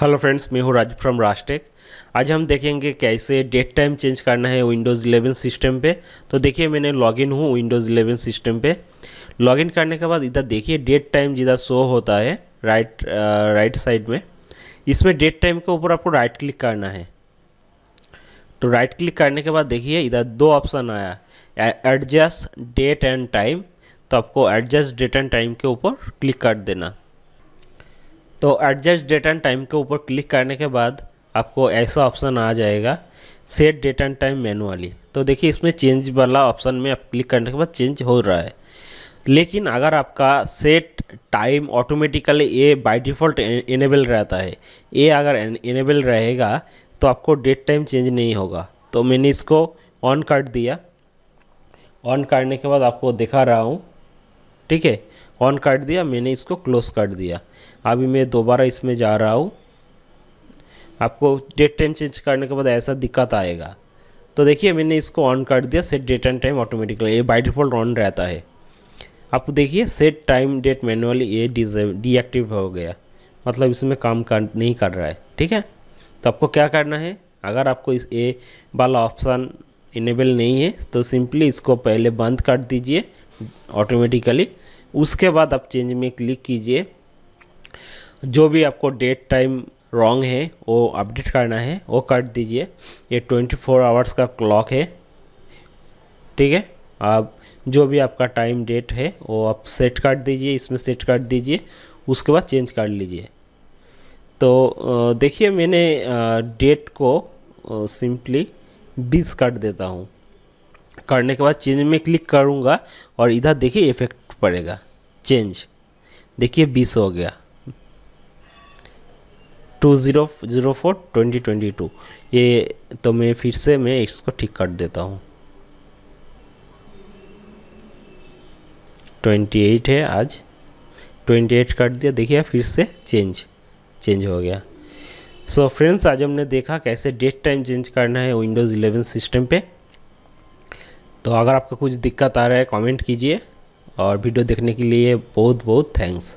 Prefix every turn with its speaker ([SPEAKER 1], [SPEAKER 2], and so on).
[SPEAKER 1] hello friends मैं हूँ राज from राजटेक आज हम देखेंगे कैसे डेट टाइम चेंज करना है विंडोज़ 11 सिस्टम पे तो देखिए मैंने लॉगिन हूँ विंडोज़ 11 सिस्टम पे लॉगिन करने के बाद इधर देखिए डेट टाइम जिधर शो होता है राइट आ, राइट साइड में इसमें डेट टाइम के ऊपर आपको राइट क्लिक करना है तो राइट क्लिक करने के बाद देखिए इधर दो ऑप्शन आया एडजस्ट डेट एंड टाइम तो आपको एडजस्ट डेट एंड टाइम के ऊपर क्लिक कर देना तो एडजस्ट डेट एंड टाइम के ऊपर क्लिक करने के बाद आपको ऐसा ऑप्शन आ जाएगा set date and time manually तो देखिए इसमें चेंज वाला ऑप्शन में आप क्लिक करने के बाद चेंज हो रहा है लेकिन अगर आपका सेट टाइम ऑटोमेटिकली ये बाय डिफ़ॉल्ट इनेबल रहता है ये अगर इनेबल रहेगा तो आपको डेट टाइम चेंज नहीं होगा तो मैंने इसको ऑन कर दिया ऑन करने के बाद आपको दिखा रहा हूँ ठीक है ऑन कर दिया मैंने इसको क्लोज़ कर दिया अभी मैं दोबारा इसमें जा रहा हूँ आपको डेट टाइम चेंज करने के बाद ऐसा दिक्कत आएगा तो देखिए मैंने इसको ऑन कर दिया set date and time automatically ये बाई डिफ़ॉल्ट ऑन रहता है आप देखिए सेट टाइम डेट मैनुअली ये डीएक्टिव हो गया मतलब इसमें काम कर नहीं कर रहा है ठीक है तो आपको क्या करना है अगर आपको इस ए वाला ऑप्शन इनेबल नहीं है तो सिंपली इसको पहले बंद कर दीजिए ऑटोमेटिकली उसके बाद आप चेंज में क्लिक कीजिए जो भी आपको डेट टाइम रॉन्ग है वो अपडेट करना है वो कर दीजिए ये 24 फोर आवर्स का क्लॉक है ठीक है आप जो भी आपका टाइम डेट है वो आप सेट कर दीजिए इसमें सेट कर दीजिए उसके बाद चेंज कर लीजिए तो देखिए मैंने डेट को सिंपली बीस कर देता हूँ करने के बाद चेंज में क्लिक करूँगा और इधर देखिए इफेक्ट पड़ेगा चेंज देखिए बीस हो गया two zero zero four twenty twenty two ये तो मैं फिर से मैं इसको ठीक कर देता हूँ ट्वेंटी एट है आज ट्वेंटी एट कर दिया देखिए फिर से चेंज चेंज हो गया सो so फ्रेंड्स आज हमने देखा कैसे डेट टाइम चेंज करना है विंडोज़ 11 सिस्टम पे तो अगर आपको कुछ दिक्कत आ रहा है कमेंट कीजिए और वीडियो देखने के लिए बहुत बहुत थैंक्स